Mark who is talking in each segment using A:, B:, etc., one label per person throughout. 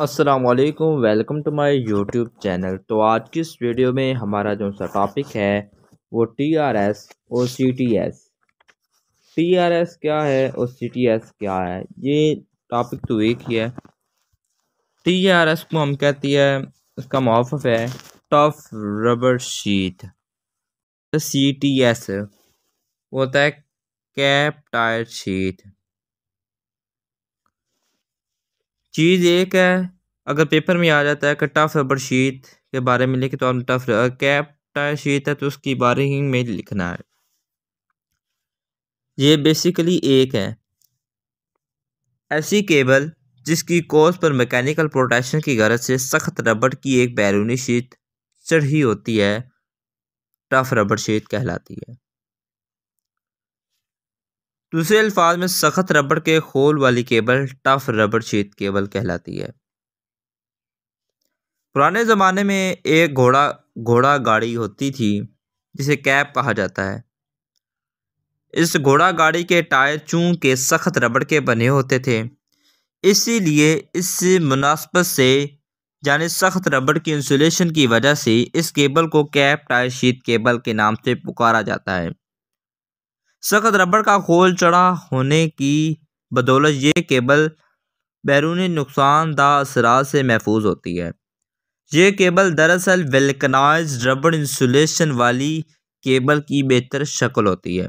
A: अस्सलाम welcome to my YouTube channel तो आज की इस वीडियो में हमारा जो सा टॉपिक है वो टी आर एस और C T S T R S क्या है और सी टी एस क्या है ये टॉपिक तो एक ही है टी आर एस को हम कहती है उसका मुआफ़ है tough rubber sheet C T S होता है कैप टायर शीट चीज़ एक है अगर पेपर में आ जाता है कि टफ रबर शीत के बारे में लिखे तो आपने टफ कैप टायर शीत है तो उसकी बारे ही में लिखना है ये बेसिकली एक है ऐसी केबल जिसकी कोस पर मैकेनिकल प्रोटेक्शन की गरज से सख्त रबड़ की एक बैरूनी शीत चढ़ी होती है टफ रबड़ शीत कहलाती है दूसरे अल्फाज में सख्त रबड़ के खोल वाली केबल टफ रबड़ शीत केबल कहलाती है पुराने ज़माने में एक घोड़ा घोड़ा गाड़ी होती थी जिसे कैब कहा जाता है इस घोड़ा गाड़ी के टायर चूँ के सख्त रबड़ के बने होते थे इसीलिए इस मुनासबत से यानी सख्त रबड़ की इंसुलेशन की वजह से इस केबल को कैप टायर शीत केबल के नाम से पुकारा जाता है सख्त रबड़ का खोल चढ़ा होने की बदौलत ये केबल बैरूनी नुकसानदा असरा से महफूज होती है ये केबल दरअसल वेलकनाइज रबड़ इंसुलेशन वाली केबल की बेहतर शक्ल होती है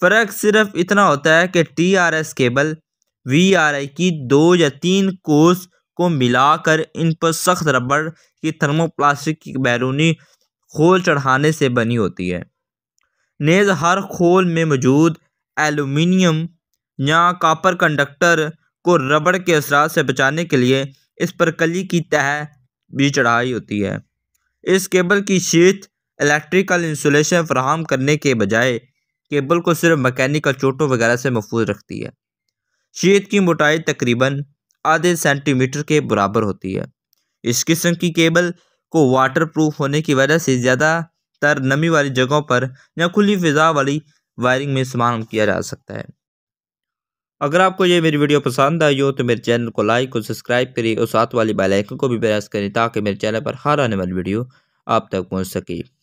A: फ़र्क सिर्फ इतना होता है कि T R S cable V R I की दो या तीन कोस को मिलाकर इन पर सख्त रबड़ की थर्मोप्लास्टिक की बैरूनी खोल चढ़ाने से बनी होती है नेज़ हर खोल में मौजूद एलुमिनियम या कापर कंडक्टर को रबड़ के असरा से बचाने के लिए इस पर कली की तह भी चढ़ाई होती है इस केबल की शीत इलेक्ट्रिकल इंसुलेशन फ्राहम करने के बजाय केबल को सिर्फ मैकेनिकल चोटों वगैरह से महफूज रखती है शीत की मोटाई तकरीबन आधे सेंटीमीटर के बराबर होती है इस किस्म की केबल को वाटर प्रूफ होने की वजह से ज़्यादा तर नमी वाली जगहों पर या खुली फिजा वाली वायरिंग में इस्तेमाल किया जा सकता है अगर आपको ये मेरी वीडियो पसंद आई हो तो मेरे चैनल को लाइक और सब्सक्राइब करिए और साथ वाली बेल आइकन को भी प्रेस करें ताकि मेरे चैनल पर हर आने वाली वीडियो आप तक पहुंच सके